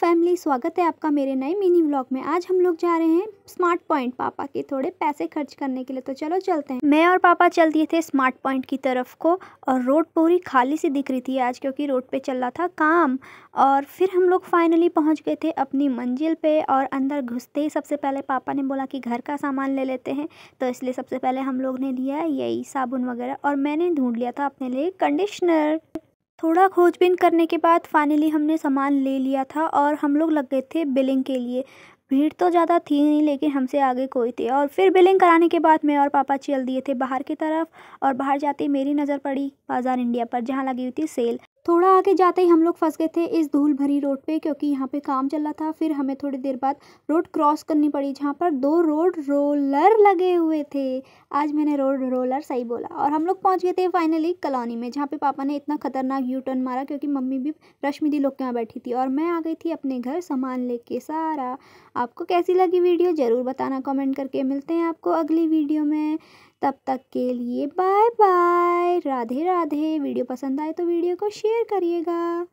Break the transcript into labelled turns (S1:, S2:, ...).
S1: family स्वागत है आपका मेरे नए मिनी व्लॉग में आज हम लोग जा रहे हैं स्मार्ट पॉइंट पापा के थोड़े पैसे खर्च करने के लिए तो चलो चलते हैं मैं और पापा चल दिए थे स्मार्ट पॉइंट की तरफ को और रोड पूरी खाली सी दिख रही थी आज क्योंकि रोड पे चल रहा था काम और फिर हम लोग फाइनली पहुँच गए थे अपनी मंजिल पर और अंदर घुसते ही सबसे पहले पापा ने बोला कि घर का सामान ले लेते हैं तो इसलिए सबसे पहले हम लोग ने लिया यही साबुन वगैरह और मैंने ढूंढ लिया था अपने लिए कंडिश्नर थोड़ा खोजबीन करने के बाद फाइनली हमने सामान ले लिया था और हम लोग लग गए थे बिलिंग के लिए भीड़ तो ज़्यादा थी नहीं लेकिन हमसे आगे कोई थे और फिर बिलिंग कराने के बाद मैं और पापा चल दिए थे बाहर की तरफ और बाहर जाते ही मेरी नज़र पड़ी बाज़ार इंडिया पर जहाँ लगी हुई थी सेल थोड़ा आगे जाते ही हम लोग फंस गए थे इस धूल भरी रोड पे क्योंकि यहाँ पे काम चल रहा था फिर हमें थोड़ी देर बाद रोड क्रॉस करनी पड़ी जहाँ पर दो रोड रोलर लगे हुए थे आज मैंने रोड रोलर सही बोला और हम लोग पहुँच गए थे फाइनली कॉलोनी में जहाँ पे पापा ने इतना खतरनाक यू टर्न मारा क्योंकि मम्मी भी रश्मिदी लोग के यहाँ बैठी थी और मैं आ गई थी अपने घर सामान लेके सारा आपको कैसी लगी वीडियो ज़रूर बताना कमेंट करके मिलते हैं आपको अगली वीडियो में तब तक के लिए bye bye Radhe Radhe video पसंद आए तो वीडियो को शेयर करिएगा